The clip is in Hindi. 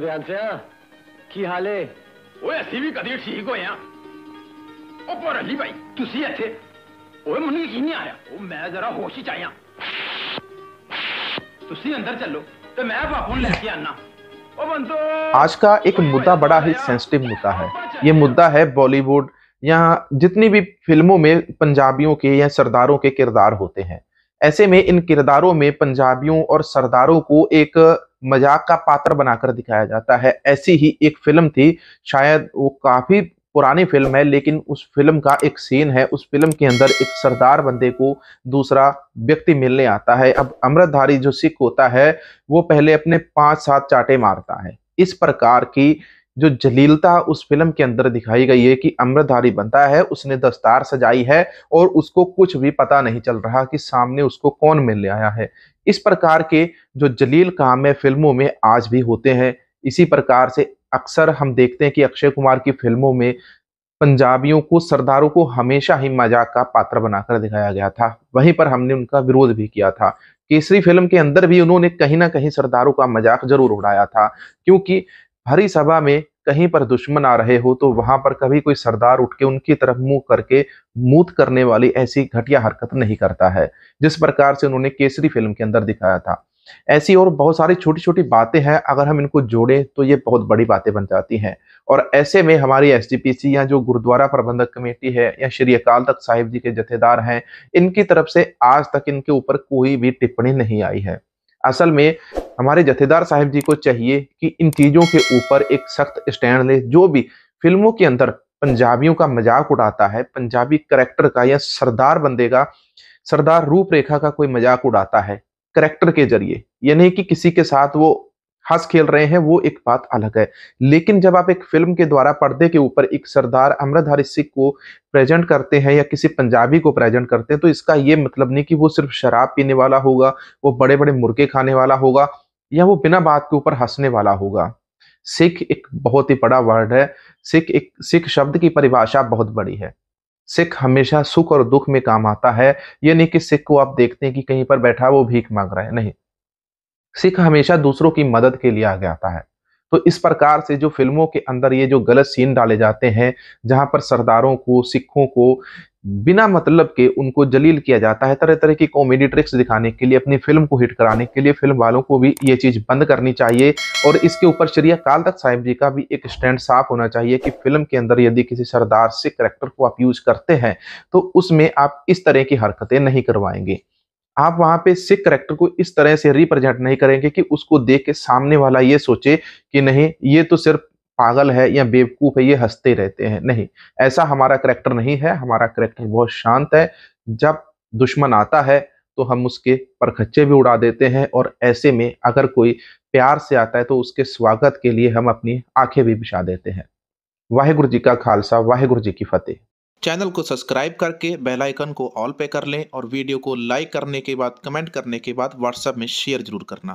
ध्यान से की हाल है ओए ਅਸੀਂ ਵੀ ਕਦੀ ਠੀਕ ਹੋਏ ਆ ਉਹ ਪਰ ਅਲੀ ਭਾਈ ਤੁਸੀਂ ਇੱਥੇ ओए ਮੈਨੂੰ ਯਕੀਨ ਨਹੀਂ ਆਇਆ ਉਹ ਮੈਂ ਜ਼ਰਾ ਹੋਸ਼ ਚ ਆਇਆ ਤੁਸੀਂ ਅੰਦਰ ਚੱਲੋ ਤੇ ਮੈਂ ਬਾਪੂ ਨੂੰ ਲੈ ਕੇ ਆਣਾ आज का एक मुद्दा बड़ा ही सेंसिटिव मुद्दा है ये मुद्दा है बॉलीवुड या जितनी भी फिल्मों में पंजाबियों के या सरदारों के किरदार होते हैं ऐसे में इन किरदारों में पंजाबियों और सरदारों को एक मजाक का पात्र बनाकर दिखाया जाता है ऐसी ही एक फिल्म थी शायद वो काफ़ी पुरानी फिल्म है लेकिन उस फिल्म का एक सीन है उस फिल्म के अंदर एक सरदार बंदे को दूसरा व्यक्ति मिलने आता है अब अमृतधारी जो सिख होता है वो पहले अपने पांच सात चाटे मारता है इस प्रकार की जो जलीलता उस फिल्म के अंदर दिखाई गई है कि अमृतधारी बनता है उसने दस्तार सजाई है और उसको कुछ भी पता नहीं चल रहा कि सामने उसको कौन मिलने आया है इस प्रकार के जो जलील काम है फिल्मों में आज भी होते हैं इसी प्रकार से अक्सर हम देखते हैं कि अक्षय कुमार की फिल्मों में पंजाबियों को सरदारों को हमेशा ही मजाक का पात्र बनाकर दिखाया गया था वहीं पर हमने उनका विरोध भी किया था केसरी फिल्म के अंदर भी उन्होंने कहीं ना कहीं सरदारों का मजाक जरूर उड़ाया था क्योंकि हरी सभा में कहीं पर दुश्मन आ रहे हो तो वहां पर कभी कोई सरदार उठ के उनकी तरफ मुंह करके मूत करने वाली ऐसी घटिया हरकत नहीं करता है जिस प्रकार से उन्होंने केसरी फिल्म के अंदर दिखाया था ऐसी और बहुत सारी छोटी छोटी बातें हैं अगर हम इनको जोड़ें तो ये बहुत बड़ी बातें बन जाती हैं और ऐसे में हमारी एस या जो गुरुद्वारा प्रबंधक कमेटी है या श्री अकाल तख्त साहिब जी के जथेदार हैं इनकी तरफ से आज तक इनके ऊपर कोई भी टिप्पणी नहीं आई है असल में हमारे जथेदार साहब जी को चाहिए कि इन चीज़ों के ऊपर एक सख्त स्टैंड ले जो भी फिल्मों के अंदर पंजाबियों का मजाक उड़ाता है पंजाबी करेक्टर का या सरदार बंदे का सरदार रूपरेखा का कोई मजाक उड़ाता है करेक्टर के जरिए यानी कि किसी के साथ वो हंस खेल रहे हैं वो एक बात अलग है लेकिन जब आप एक फिल्म के द्वारा पर्दे के ऊपर एक सरदार अमृतधारी सिख को प्रेजेंट करते हैं या किसी पंजाबी को प्रेजेंट करते हैं तो इसका ये मतलब नहीं कि वो सिर्फ शराब पीने वाला होगा वो बड़े बड़े मुर्गे खाने वाला होगा या वो बिना बात के ऊपर हंसने वाला होगा सिख एक बहुत ही बड़ा वर्ड है सिख एक सिख शब्द की परिभाषा बहुत बड़ी है सिख हमेशा सुख और दुख में काम आता है ये नहीं कि सिख को आप देखते हैं कि कहीं पर बैठा वो भीख मांग रहा है नहीं सिख हमेशा दूसरों की मदद के लिए आगे आता है तो इस प्रकार से जो फिल्मों के अंदर ये जो गलत सीन डाले जाते हैं जहां पर सरदारों को सिखों को बिना मतलब के उनको जलील किया जाता है तरह तरह की कॉमेडी ट्रिक्स दिखाने के लिए अपनी फिल्म को हिट कराने के लिए फिल्म वालों को भी ये चीज़ बंद करनी चाहिए और इसके ऊपर श्रिया काल तक साहिब जी का भी एक स्टैंड साफ होना चाहिए कि फिल्म के अंदर यदि किसी सरदार से करेक्टर को आप यूज करते हैं तो उसमें आप इस तरह की हरकतें नहीं करवाएंगे आप वहां पे सिख करेक्टर को इस तरह से रिप्रेजेंट नहीं करेंगे कि उसको देख के सामने वाला ये सोचे कि नहीं ये तो सिर्फ पागल है या बेवकूफ है ये हंसते रहते हैं नहीं ऐसा हमारा करेक्टर नहीं है हमारा करेक्टर बहुत शांत है जब दुश्मन आता है तो हम उसके परखच्चे भी उड़ा देते हैं और ऐसे में अगर कोई प्यार से आता है तो उसके स्वागत के लिए हम अपनी आंखें भी बिछा देते हैं वाहिगुरु जी का खालसा वाहिगुरु जी की फतेह चैनल को सब्सक्राइब करके बेल आइकन को ऑल पे कर लें और वीडियो को लाइक करने के बाद कमेंट करने के बाद व्हाट्सएप में शेयर जरूर करना